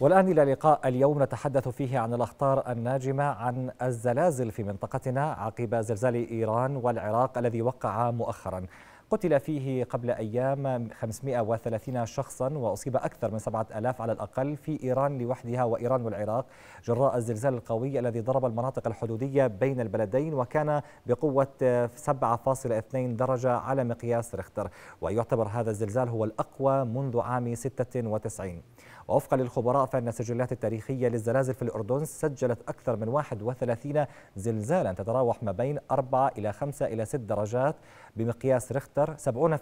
والآن إلى لقاء اليوم نتحدث فيه عن الأخطار الناجمة عن الزلازل في منطقتنا عقب زلزال إيران والعراق الذي وقع مؤخراً قتل فيه قبل أيام 530 شخصا وأصيب أكثر من 7000 على الأقل في إيران لوحدها وإيران والعراق جراء الزلزال القوي الذي ضرب المناطق الحدودية بين البلدين وكان بقوة 7.2 درجة على مقياس ريختر ويعتبر هذا الزلزال هو الأقوى منذ عام 96 ووفقا للخبراء فإن السجلات التاريخية للزلازل في الأردن سجلت أكثر من 31 زلزالا تتراوح ما بين 4 إلى 5 إلى 6 درجات بمقياس ريختر أكثر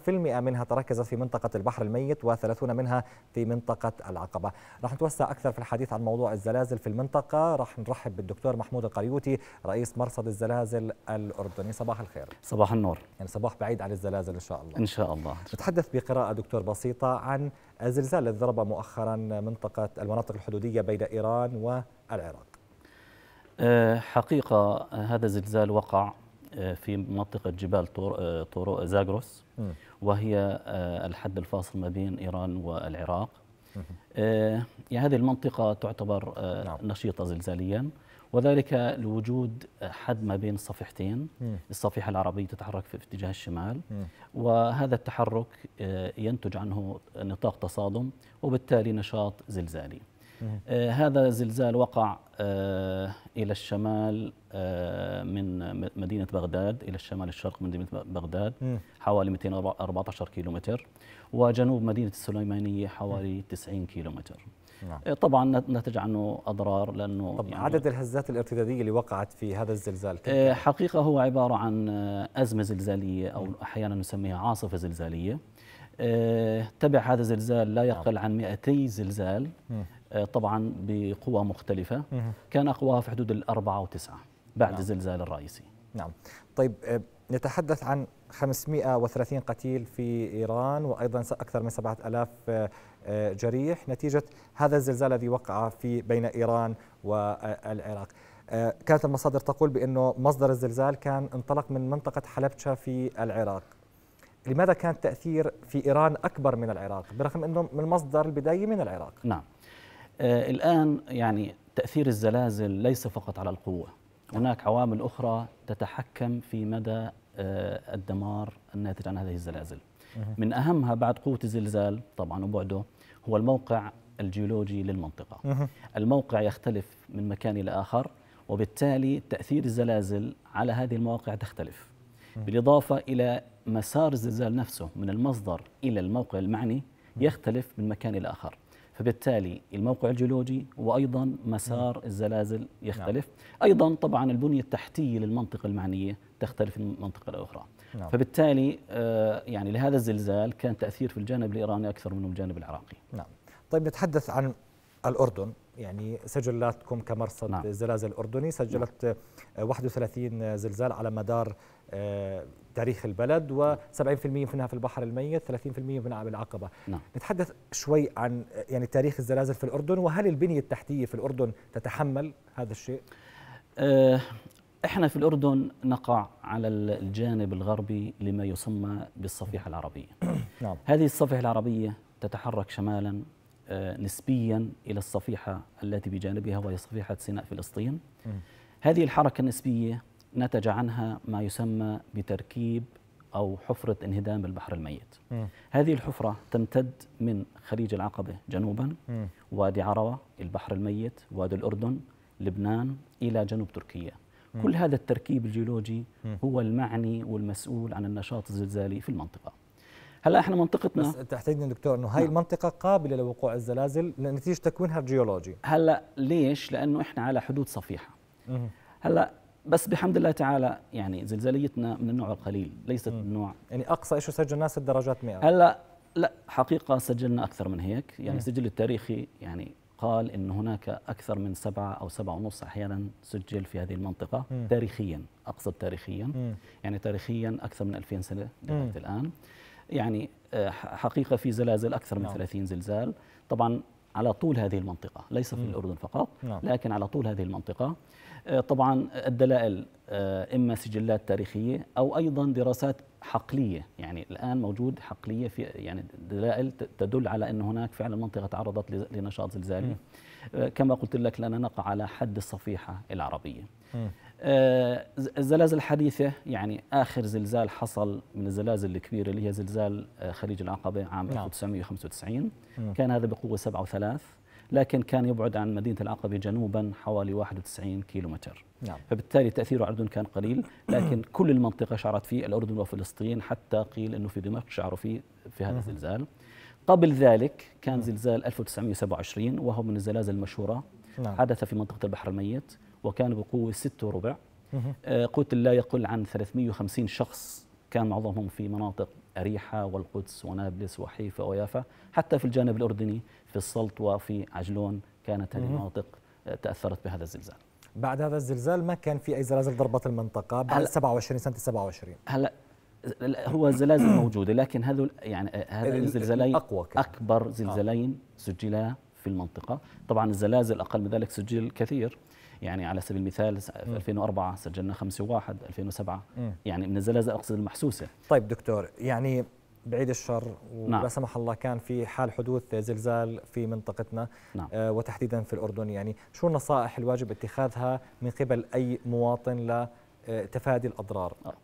70% منها تركزت في منطقة البحر الميت و30 منها في منطقة العقبة رح نتوسع أكثر في الحديث عن موضوع الزلازل في المنطقة رح نرحب بالدكتور محمود القريوتي رئيس مرصد الزلازل الأردني صباح الخير صباح النور يعني صباح بعيد عن الزلازل إن شاء الله إن شاء الله نتحدث بقراءة دكتور بسيطة عن الزلزال الذي ضرب مؤخرا منطقة المناطق الحدودية بين إيران والعراق أه، حقيقة هذا الزلزال وقع آه، في منطقة جبال آه، طورو زاغروس وهي آه، الحد الفاصل ما بين إيران والعراق يعني هذه المنطقة تعتبر نعم. نشيطة زلزالياً وذلك لوجود حد ما بين الصفيحتين الصفيحة العربية تتحرك في اتجاه الشمال وهذا التحرك ينتج عنه نطاق تصادم وبالتالي نشاط زلزالي آه هذا زلزال وقع آه إلى الشمال آه من مدينة بغداد إلى الشمال الشرق من مدينة بغداد حوالي 214 كيلومتر وجنوب مدينة السليمانية حوالي 90 90 كيلومتر نعم. آه، طبعا نتج عنه اضرار لانه طب يعني عدد الهزات الارتداديه اللي وقعت في هذا الزلزال كم؟ آه، حقيقه هو عباره عن آه، ازمه زلزاليه او احيانا نسميها عاصفه زلزاليه آه، تبع هذا الزلزال لا يقل نعم. عن 200 زلزال آه، طبعا بقوى مختلفة كان أقواها في حدود الأربعة وتسعة بعد الزلزال نعم. الرئيسي نعم طيب آه، نتحدث عن 530 قتيل في إيران وأيضا أكثر من 7000 جريح نتيجة هذا الزلزال الذي وقع في بين إيران والعراق كانت المصادر تقول بأنه مصدر الزلزال كان انطلق من منطقة حلبشة في العراق لماذا كان التأثير في إيران أكبر من العراق برغم أنه من مصدر البداية من العراق نعم آه الآن يعني تأثير الزلازل ليس فقط على القوة هناك عوامل أخرى تتحكم في مدى آه الدمار الناتج عن هذه الزلازل من أهمها بعد قوة الزلزال طبعا وبعده هو الموقع الجيولوجي للمنطقة الموقع يختلف من مكان إلى آخر وبالتالي تأثير الزلازل على هذه المواقع تختلف بالإضافة إلى مسار الزلزال نفسه من المصدر إلى الموقع المعني يختلف من مكان إلى آخر فبالتالي الموقع الجيولوجي وايضا مسار الزلازل نعم. يختلف ايضا طبعا البنيه التحتيه للمنطقه المعنيه تختلف من منطقه لاخرى نعم. فبالتالي آه، يعني لهذا الزلزال كان تاثير في الجانب الايراني اكثر منه الجانب العراقي نعم طيب نتحدث عن الأردن يعني سجلاتكم كمرصد نعم. الزلازل الأردني سجلت نعم. 31 زلزال على مدار آه، تاريخ البلد و70% نعم. منها في البحر الميت 30% منها بالعقبة نعم. نتحدث شوي عن يعني تاريخ الزلازل في الأردن وهل البنية التحتية في الأردن تتحمل هذا الشيء؟ أه احنا في الأردن نقع على الجانب الغربي لما يسمى بالصفيحة العربية نعم. هذه الصفيحة العربية تتحرك شمالا آه، نسبيا إلى الصفيحة التي بجانبها وهي صفيحة سيناء فلسطين هذه الحركة النسبية نتج عنها ما يسمى بتركيب أو حفرة انهدام البحر الميت هذه الحفرة تمتد من خليج العقبة جنوبا وادي عروه البحر الميت وادي الأردن لبنان إلى جنوب تركيا كل هذا التركيب الجيولوجي هو المعني والمسؤول عن النشاط الزلزالي في المنطقة هلا احنا منطقتنا بس تحتاجنا دكتور انه هاي نعم. المنطقه قابله لوقوع الزلازل نتيجه تكوينها الجيولوجي هلا ليش لانه احنا على حدود صفيحه هلا بس بحمد الله تعالى يعني زلزاليتنا من النوع القليل ليست من النوع يعني اقصى شيء سجل الناس درجات مئة هلا لا حقيقه سجلنا اكثر من هيك يعني السجل التاريخي يعني قال ان هناك اكثر من سبعة او سبعة ونص احيانا سجل في هذه المنطقه م. تاريخيا اقصد تاريخيا م. يعني تاريخيا اكثر من 2000 سنه لغايه الان يعني آه، حقيقه في زلازل اكثر من 30 نعم. زلزال طبعا على طول هذه المنطقه ليس في الاردن فقط نعم. لكن على طول هذه المنطقه آه، طبعا الدلائل آه، اما سجلات تاريخيه او ايضا دراسات حقليه يعني الان موجود حقليه في يعني دلائل تدل على ان هناك فعلا منطقه تعرضت لنشاط زلزالي كما قلت لك لنا نقع على حد الصفيحه العربيه الزلازل آه، الحديثة يعني آخر زلزال حصل من الزلازل الكبيرة اللي هي زلزال آه، خليج العقبة عام 1995 نعم. كان هذا بقوة 7 و3 لكن كان يبعد عن مدينة العقبة جنوبا حوالي 91 كيلومتر نعم. فبالتالي تأثيره على الأردن كان قليل لكن كل المنطقة شعرت فيه الأردن وفلسطين حتى قيل أنه في دمشق شعروا فيه في هذا الزلزال قبل ذلك كان زلزال 1927 وهو من الزلازل المشهورة نعم. حدث في منطقة البحر الميت وكان بقوة ست وربع آه، قتل لا يقل عن 350 شخص كان معظمهم في مناطق أريحة والقدس ونابلس وحيفا ويافا حتى في الجانب الأردني في السلط وفي عجلون كانت هذه المناطق آه، تأثرت بهذا الزلزال بعد هذا الزلزال ما كان في أي زلازل ضربت المنطقة بعد 27 سنة 27 هلا هو زلازل موجودة لكن هذول يعني آه، هذا الزلزالين أقوى كان. أكبر زلزالين سجلا في المنطقة طبعا الزلازل أقل من ذلك سجل كثير يعني على سبيل المثال في 2004 سجلنا 5 و 1 2007 يعني من الزلازل أقصد المحسوسة طيب دكتور يعني بعيد الشر نعم. ولا نعم. سمح الله كان في حال حدوث زلزال في منطقتنا نعم. آه وتحديدا في الأردن يعني شو النصائح الواجب اتخاذها من قبل أي مواطن لتفادي آه، الأضرار آه.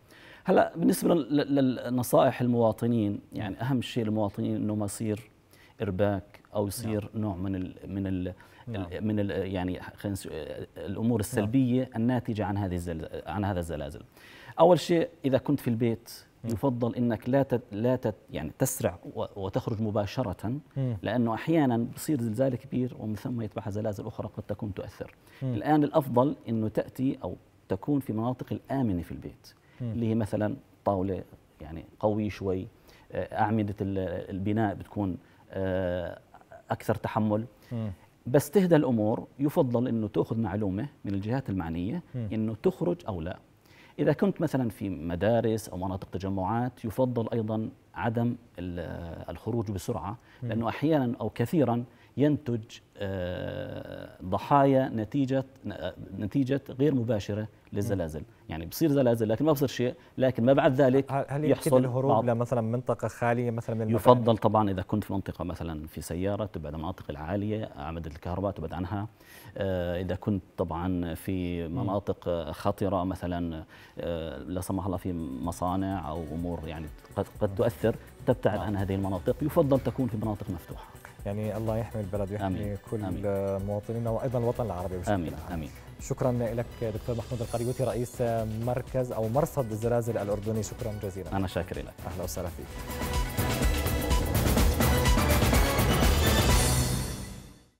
هلا بالنسبه للنصائح المواطنين يعني اهم شيء للمواطنين انه ما يصير ارباك او يصير نعم. نوع من الـ من الـ نعم. من الـ يعني الامور نعم. السلبيه نعم. الناتجه عن هذه الزلزل عن هذا الزلازل. اول شيء اذا كنت في البيت نعم. يفضل انك لا تت لا تت يعني تسرع وتخرج مباشره لانه احيانا بصير زلزال كبير ومن ثم يتبعها زلازل اخرى قد تكون تؤثر. نعم. الان الافضل انه تاتي او تكون في مناطق الامنه في البيت نعم. اللي هي مثلا طاوله يعني قويه شوي آه، اعمده البناء بتكون آه، اكثر تحمل بس تهدى الامور يفضل انه تاخذ معلومه من الجهات المعنيه انه تخرج او لا اذا كنت مثلا في مدارس او مناطق تجمعات يفضل ايضا عدم الخروج بسرعه لانه احيانا او كثيرا ينتج آه، ضحايا نتيجه نتيجه غير مباشره للزلازل يعني بصير زلازل لكن ما بصير شيء لكن ما بعد ذلك هل يحصل الهروب لمثلا منطقه خاليه مثلا من يفضل طبعا اذا كنت في منطقه مثلا في سياره تبعد عن المناطق العاليه اعمده الكهرباء تبعد عنها آه، اذا كنت طبعا في مناطق خطره مثلا آه، لا سمح الله في مصانع او امور يعني قد تؤثر تبتعد عن هذه المناطق يفضل تكون في مناطق مفتوحه يعني الله يحمي البلد ويحمي أمين. كل مواطنينا وايضا الوطن العربي بشكل امين عام. امين شكرا لك دكتور محمود القريوتي رئيس مركز او مرصد الزلازل الاردني شكرا جزيلا انا شاكر لك اهلا وسهلا فيك